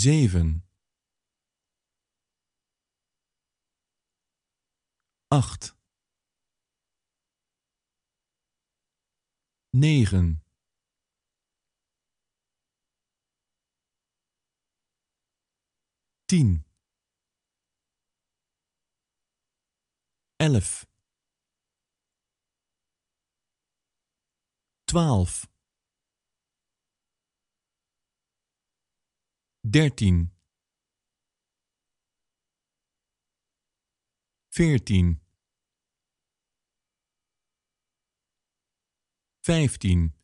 zeven, acht, negen, tien, elf, twaalf. dertien, veertien, vijftien,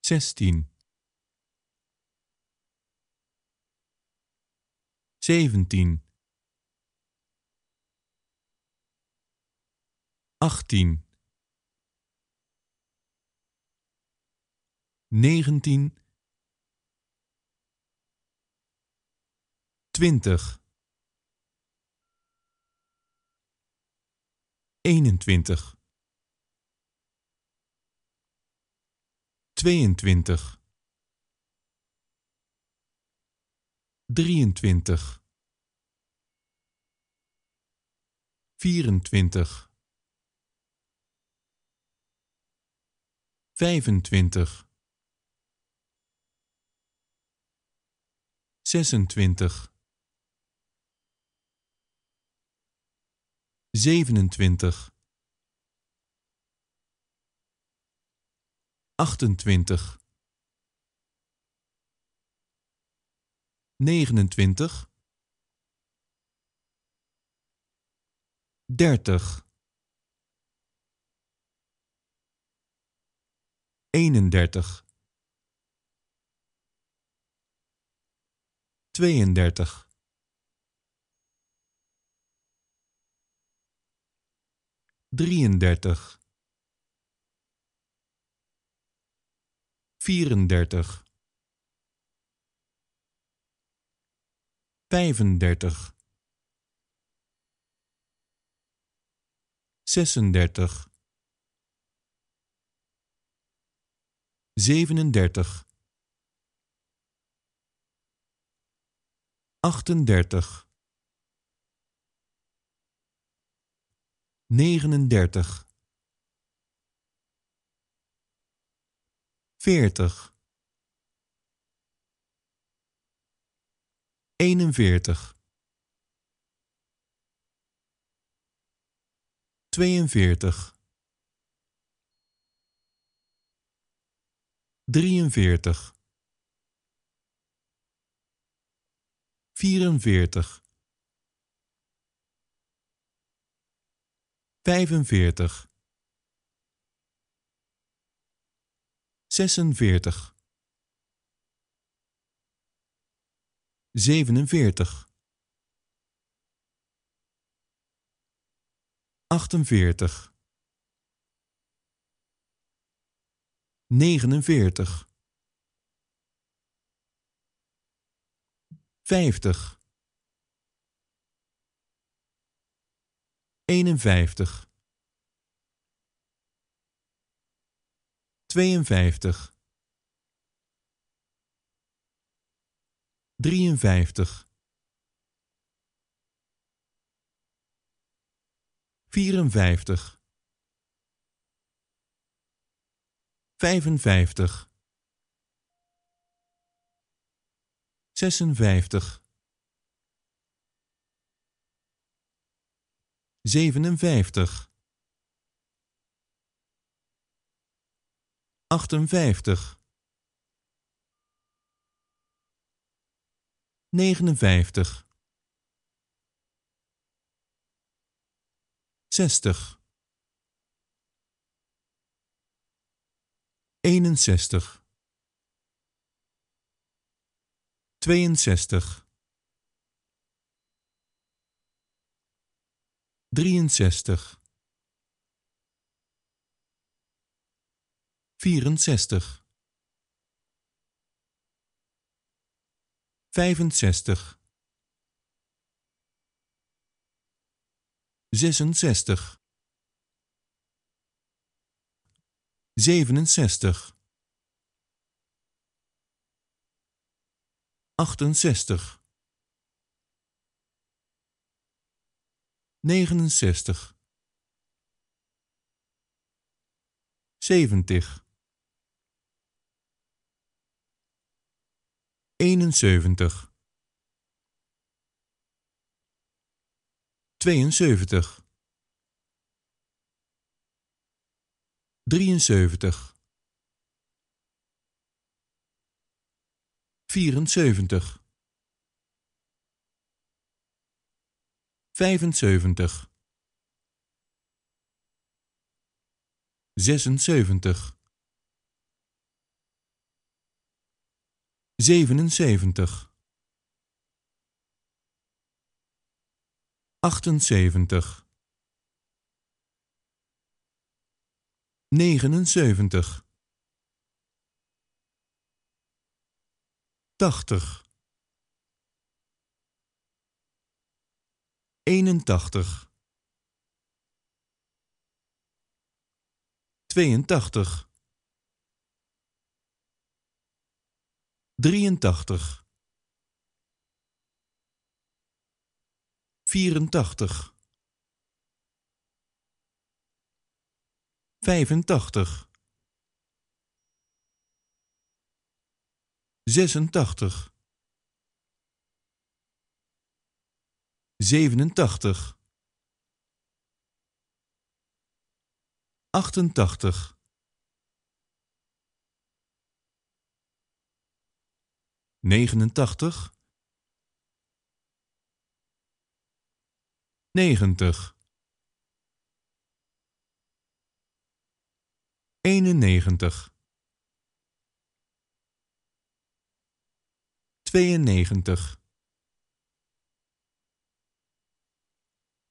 zestien, zeventien, achttien. 19, 20, 21, 22, 23, 24, 25, zesentwintig, zevenentwintig, achtentwintig, negenentwintig, dertig. Eenendertig. tweeëndertig drieëndertig vierendertig vijfendertig zesendertig zevenendertig 38 39 40 41 42 43 44 45 46 47 48 49 vijftig, eenenvijftig, tweeënvijftig, drieënvijftig, vierenvijftig, vijfenvijftig. zesenvijftig, zevenenvijftig, achtenvijftig, negenenvijftig, zestig, eenenzestig. 62 63 64 65 66 67 68 69 70 71 72 73 74 vijfenzeventig zesenzeventig zevenenzeventig achtenzeventig negenenzeventig tachtig, eenentachtig, 82 83 vierentachtig, vijfentachtig. 86 87 88 89 90 91 92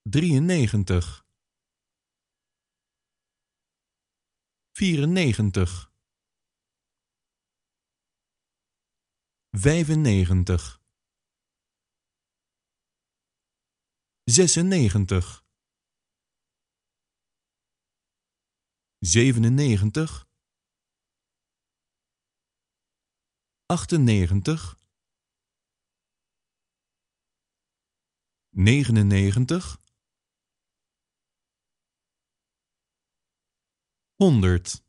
93 94 95 96 97 98 negenennegentig honderd